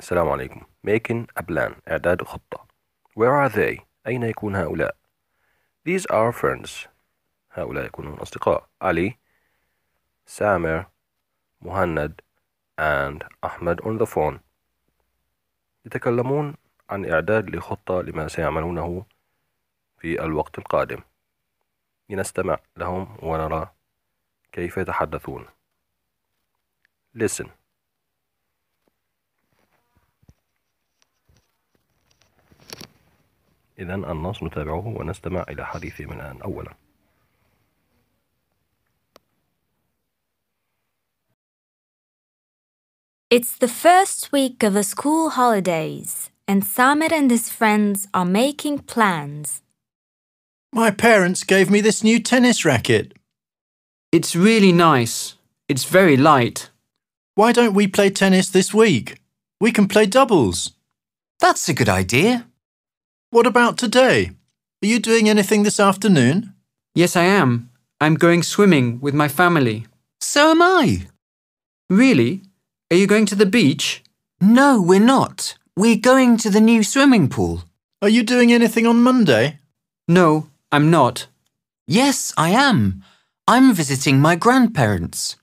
السلام عليكم making a plan إعداد خطة where are they أين يكون هؤلاء these are friends هؤلاء يكونون أصدقاء علي سامر مهند and أحمد on the phone يتكلمون عن إعداد لخطة لما سيعملونه في الوقت القادم لنستمع لهم ونرى كيف يتحدثون listen إذا النص نتابعه ونستمع إلى الآن أولا It's the first week of the school holidays, and Samir and his friends are making plans. My parents gave me this new tennis racket. It's really nice. It's very light. Why don't we play tennis this week? We can play doubles. That's a good idea. What about today? Are you doing anything this afternoon? Yes, I am. I'm going swimming with my family. So am I. Really? Are you going to the beach? No, we're not. We're going to the new swimming pool. Are you doing anything on Monday? No, I'm not. Yes, I am. I'm visiting my grandparents.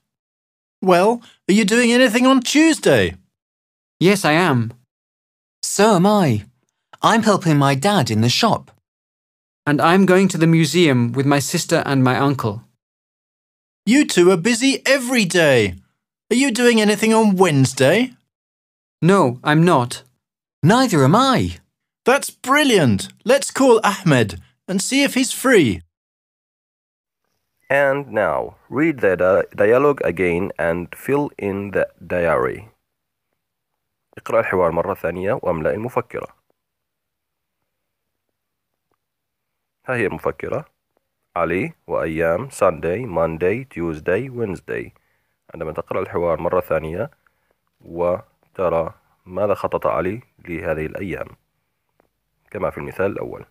Well, are you doing anything on Tuesday? Yes, I am. So am I. I'm helping my dad in the shop. And I'm going to the museum with my sister and my uncle. You two are busy every day. Are you doing anything on Wednesday? No, I'm not. Neither am I. That's brilliant. Let's call Ahmed and see if he's free. And now, read the di dialogue again and fill in the diary. اقرأ الحوار مرة ثانية واملأ المفكرة. ها هي مفكرة علي وأيام Sunday Monday Tuesday Wednesday عندما تقرأ الحوار مرة ثانية وترى ماذا خطط علي لهذه الأيام كما في المثال الأول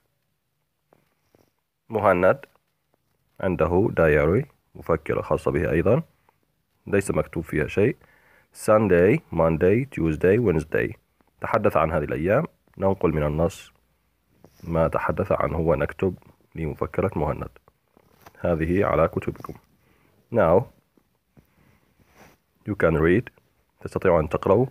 مهند عنده دايري مفكرة خاصة به أيضا ليس مكتوب فيها شيء Sunday Monday Tuesday Wednesday تحدث عن هذه الأيام ننقل من النص ما تحدث عنه ونكتب لمفكرة مهند هذه على كتبكم Now you can read تستطيع أن تقرأ